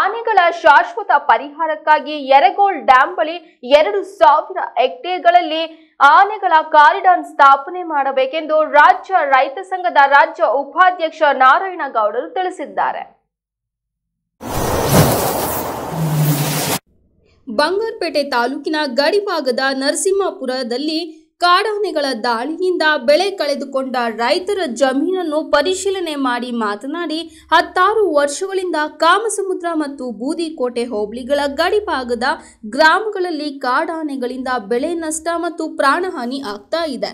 ಆನೆಗಳ ಶಾಶ್ವತ ಪರಿಹಾರಕ್ಕಾಗಿ ಯರಗೋಳ್ ಡ್ಯಾಂ ಬಳಿ ಎರಡು ಸಾವಿರ ಹೆಕ್ಟೇರ್ಗಳಲ್ಲಿ ಆನೆಗಳ ಕಾರಿಡಾರ್ ಸ್ಥಾಪನೆ ಮಾಡಬೇಕೆಂದು ರಾಜ್ಯ ರೈತ ಸಂಘದ ರಾಜ್ಯ ಉಪಾಧ್ಯಕ್ಷ ನಾರಾಯಣಗೌಡರು ತಿಳಿಸಿದ್ದಾರೆ ಬಂಗಾರಪೇಟೆ ತಾಲೂಕಿನ ಗಡಿಭಾಗದ ನರಸಿಂಹಪುರದಲ್ಲಿ ಕಾಡಾನೆಗಳ ದಾಳಿಯಿಂದ ಬೆಳೆ ಕಳೆದುಕೊಂಡ ರೈತರ ಜಮೀನನ್ನು ಪರಿಶೀಲನೆ ಮಾಡಿ ಮಾತನಾಡಿ ಹತ್ತಾರು ವರ್ಷಗಳಿಂದ ಕಾಮಸಮುದ್ರ ಮತ್ತು ಬೂದಿಕೋಟೆ ಹೋಬಳಿಗಳ ಗಡಿಭಾಗದ ಗ್ರಾಮಗಳಲ್ಲಿ ಕಾಡಾನೆಗಳಿಂದ ಬೆಳೆ ನಷ್ಟ ಮತ್ತು ಪ್ರಾಣಹಾನಿ ಆಗ್ತಾ ಇದೆ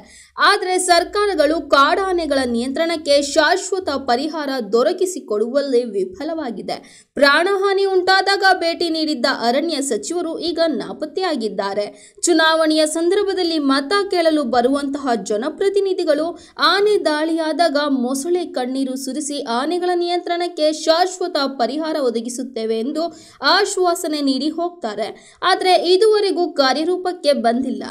ಆದರೆ ಸರ್ಕಾರಗಳು ಕಾಡಾನೆಗಳ ನಿಯಂತ್ರಣಕ್ಕೆ ಶಾಶ್ವತ ಪರಿಹಾರ ದೊರಕಿಸಿಕೊಡುವಲ್ಲಿ ವಿಫಲವಾಗಿದೆ ಪ್ರಾಣಹಾನಿ ಉಂಟಾದಾಗ ಭೇಟಿ ನೀಡಿದ್ದ ಅರಣ್ಯ ಸಚಿವರು ಈಗ ನಾಪತ್ತೆಯಾಗಿದ್ದಾರೆ ಚುನಾವಣೆಯ ಸಂದರ್ಭದಲ್ಲಿ ಮತ ಕೇಳಲು ಬರುವಂತಹ ಜನಪ್ರತಿನಿಧಿಗಳು ಆನೆ ದಾಳಿಯಾದಾಗ ಮೊಸಳೆ ಕಣ್ಣೀರು ಸುರಿಸಿ ಆನೆಗಳ ನಿಯಂತ್ರಣಕ್ಕೆ ಶಾಶ್ವತ ಪರಿಹಾರ ಒದಗಿಸುತ್ತೇವೆ ಎಂದು ಆಶ್ವಾಸನೆ ನೀಡಿ ಹೋಗ್ತಾರೆ ಆದರೆ ಇದುವರೆಗೂ ಕಾರ್ಯರೂಪಕ್ಕೆ ಬಂದಿಲ್ಲ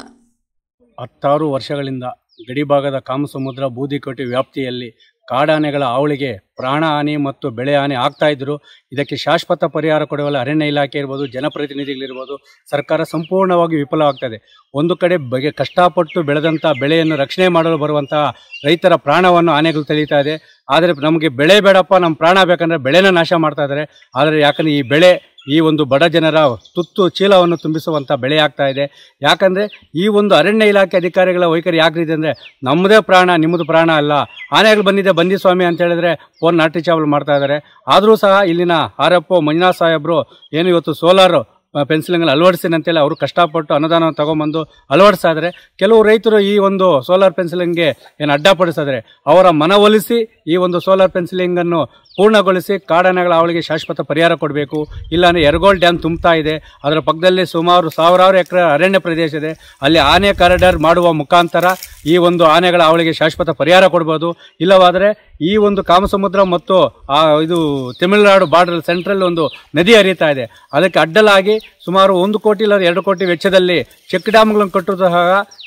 ಹತ್ತಾರು ವರ್ಷಗಳಿಂದ ಗಡಿಭಾಗದ ಕಾಮಸಮುದ್ರ ಬೂದಿಕೋಟೆ ವ್ಯಾಪ್ತಿಯಲ್ಲಿ ಕಾಡಾನೆಗಳ ಹಾವಳಿಗೆ ಪ್ರಾಣ ಹಾನಿ ಮತ್ತು ಬೆಳೆ ಹಾನಿ ಆಗ್ತಾ ಇದ್ದರು ಇದಕ್ಕೆ ಶಾಶ್ವತ ಪರಿಹಾರ ಕೊಡುವಲ್ಲಿ ಅರಣ್ಯ ಇಲಾಖೆ ಇರ್ಬೋದು ಜನಪ್ರತಿನಿಧಿಗಳಿರ್ಬೋದು ಸರ್ಕಾರ ಸಂಪೂರ್ಣವಾಗಿ ವಿಫಲವಾಗ್ತದೆ ಒಂದು ಕಡೆ ಬಗೆ ಕಷ್ಟಪಟ್ಟು ಬೆಳೆದಂಥ ಬೆಳೆಯನ್ನು ರಕ್ಷಣೆ ಮಾಡಲು ಬರುವಂತಹ ರೈತರ ಪ್ರಾಣವನ್ನು ಆನೆಗಳು ತೆಳೀತಾ ಇದೆ ಆದರೆ ನಮಗೆ ಬೆಳೆ ಬೇಡಪ್ಪ ನಮ್ಮ ಪ್ರಾಣ ಬೇಕಂದರೆ ಬೆಳೆನ ನಾಶ ಮಾಡ್ತಾ ಇದ್ದಾರೆ ಆದರೆ ಯಾಕಂದರೆ ಈ ಬೆಳೆ ಈ ಒಂದು ಬಡ ಜನರ ತುತ್ತು ಚೀಲವನ್ನು ತುಂಬಿಸುವಂಥ ಬೆಳೆಯಾಗ್ತಾ ಇದೆ ಯಾಕಂದರೆ ಈ ಒಂದು ಅರಣ್ಯ ಇಲಾಖೆ ಅಧಿಕಾರಿಗಳ ವೈಖರಿ ಯಾಕ್ರಿದೆ ಅಂದರೆ ನಮ್ಮದೇ ಪ್ರಾಣ ನಿಮ್ಮದು ಪ್ರಾಣ ಅಲ್ಲ ಆನೆಗಳು ಬಂದಿದೆ ಬಂದಿ ಸ್ವಾಮಿ ಅಂತ ಹೇಳಿದ್ರೆ ಫೋನ್ ನಾಟಿ ಚಾವಲ್ ಮಾಡ್ತಾ ಇದ್ದಾರೆ ಆದರೂ ಸಹ ಇಲ್ಲಿನ ಆರಪ್ಪು ಮಂಜುನಾಥ್ ಸಾಹೇಬರು ಏನು ಇವತ್ತು ಸೋಲಾರು ಪೆನ್ಸಿಲಿಂಗ್ ಅಳವಡಿಸ್ತೀನಿ ಅಂತೇಳಿ ಅವರು ಕಷ್ಟಪಟ್ಟು ಅನುದಾನ ತಗೊಂಬಂದು ಅಳವಡಿಸಾದರೆ ಕೆಲವು ರೈತರು ಈ ಒಂದು ಸೋಲಾರ್ ಪೆನ್ಸಿಲಿಂಗ್ಗೆ ಏನು ಅಡ್ಡಪಡಿಸಿದ್ರೆ ಅವರ ಮನವೊಲಿಸಿ ಈ ಒಂದು ಸೋಲಾರ್ ಪೆನ್ಸಿಲಿಂಗನ್ನು ಪೂರ್ಣಗೊಳಿಸಿ ಕಾಡಾನೆಗಳ ಅವಳಿಗೆ ಶಾಶ್ವತ ಪರಿಹಾರ ಕೊಡಬೇಕು ಇಲ್ಲಾಂದರೆ ಎರಗೋಲ್ ಡ್ಯಾಮ್ ತುಂಬ್ತಾ ಇದೆ ಅದರ ಪಕ್ಕದಲ್ಲಿ ಸುಮಾರು ಸಾವಿರಾರು ಎಕರೆ ಅರಣ್ಯ ಪ್ರದೇಶ ಇದೆ ಅಲ್ಲಿ ಆನೆ ಕಾರಿಡಾರ್ ಮಾಡುವ ಮುಖಾಂತರ ಈ ಒಂದು ಆನೆಗಳ ಅವಳಿಗೆ ಶಾಶ್ವತ ಪರಿಹಾರ ಕೊಡ್ಬೋದು ಇಲ್ಲವಾದರೆ ಈ ಒಂದು ಕಾಮಸಮುದ್ರ ಮತ್ತು ಆ ಇದು ತಮಿಳುನಾಡು ಬಾರ್ಡರ್ ಸೆಂಟ್ರಲ್ ಒಂದು ನದಿ ಹರಿತಾ ಇದೆ ಅದಕ್ಕೆ ಅಡ್ಡಲಾಗಿ ಸುಮಾರು ಒಂದು ಕೋಟಿ ಇಲ್ಲ ಎರಡು ಕೋಟಿ ವೆಚ್ಚದಲ್ಲಿ ಚೆಕ್ ಡ್ಯಾಮ್ಗಳನ್ನು ಕಟ್ಟುವುದು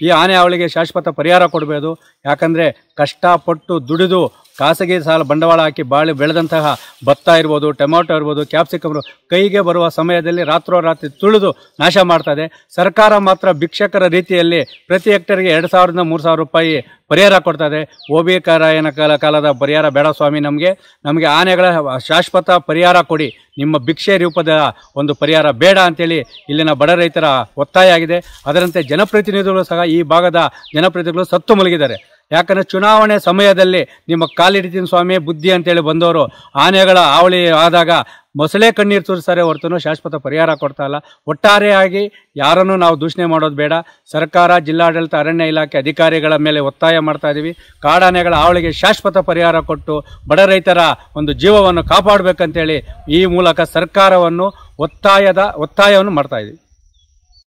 ಈ ಆನೆ ಅವಳಿಗೆ ಶಾಶ್ವತ ಪರಿಹಾರ ಕೊಡಬೋದು ಯಾಕಂದರೆ ಕಷ್ಟಪಟ್ಟು ದುಡಿದು ಖಾಸಗಿ ಸಾಲ ಬಂಡವಾಳ ಹಾಕಿ ಬಾಳಿ ಬೆಳೆದಂತಹ ಭತ್ತ ಇರ್ಬೋದು ಟೊಮ್ಯಾಟೊ ಇರ್ಬೋದು ಕ್ಯಾಪ್ಸಿಕಮ್ ಕೈಗೆ ಬರುವ ಸಮಯದಲ್ಲಿ ರಾತ್ರೋರಾತ್ರಿ ತುಳಿದು ನಾಶ ಮಾಡ್ತದೆ ಸರ್ಕಾರ ಮಾತ್ರ ಭಿಕ್ಷಕರ ರೀತಿಯಲ್ಲಿ ಪ್ರತಿ ಹೆಕ್ಟರ್ಗೆ ಎರಡು ಸಾವಿರದಿಂದ ಮೂರು ಸಾವಿರ ರೂಪಾಯಿ ಪರಿಹಾರ ಕೊಡ್ತದೆ ಒ ಬಿ ಕಾಲ ಕಾಲದ ಪರಿಹಾರ ಬೇಡ ಸ್ವಾಮಿ ನಮಗೆ ನಮಗೆ ಆನೆಗಳ ಶಾಶ್ವತ ಪರಿಹಾರ ಕೊಡಿ ನಿಮ್ಮ ಭಿಕ್ಷೆ ರೂಪದ ಒಂದು ಪರಿಹಾರ ಬೇಡ ಅಂತೇಳಿ ಇಲ್ಲಿನ ಬಡ ರೈತರ ಒತ್ತಾಯ ಆಗಿದೆ ಅದರಂತೆ ಜನಪ್ರತಿನಿಧಿಗಳು ಸಹ ಈ ಭಾಗದ ಜನಪ್ರತಿನಿಧಿಗಳು ಸತ್ತು ಮಲಗಿದ್ದಾರೆ ಯಾಕಂದರೆ ಚುನಾವಣೆ ಸಮಯದಲ್ಲಿ ನಿಮ್ಮ ಕಾಲಿಡಿತಿನ ಸ್ವಾಮಿ ಬುದ್ಧಿ ಅಂತೇಳಿ ಬಂದವರು ಆನೆಗಳ ಹಾವಳಿ ಆದಾಗ ಮೊಸಳೆ ಕಣ್ಣೀರು ತೋರಿಸ್ತಾರೆ ಹೊರತುನೂ ಶಾಶ್ವತ ಪರಿಹಾರ ಕೊಡ್ತಾ ಇಲ್ಲ ಒಟ್ಟಾರೆಯಾಗಿ ಯಾರನ್ನು ನಾವು ದೂಷಣೆ ಮಾಡೋದು ಬೇಡ ಸರ್ಕಾರ ಜಿಲ್ಲಾಡಳಿತ ಅರಣ್ಯ ಇಲಾಖೆ ಅಧಿಕಾರಿಗಳ ಮೇಲೆ ಒತ್ತಾಯ ಮಾಡ್ತಾ ಇದ್ದೀವಿ ಕಾಡಾನೆಗಳ ಹಾವಳಿಗೆ ಶಾಶ್ವತ ಪರಿಹಾರ ಕೊಟ್ಟು ಬಡ ರೈತರ ಒಂದು ಜೀವವನ್ನು ಕಾಪಾಡಬೇಕಂತೇಳಿ ಈ ಮೂಲಕ ಸರ್ಕಾರವನ್ನು ಒತ್ತಾಯದ ಒತ್ತಾಯವನ್ನು ಮಾಡ್ತಾ ಇದ್ದೀವಿ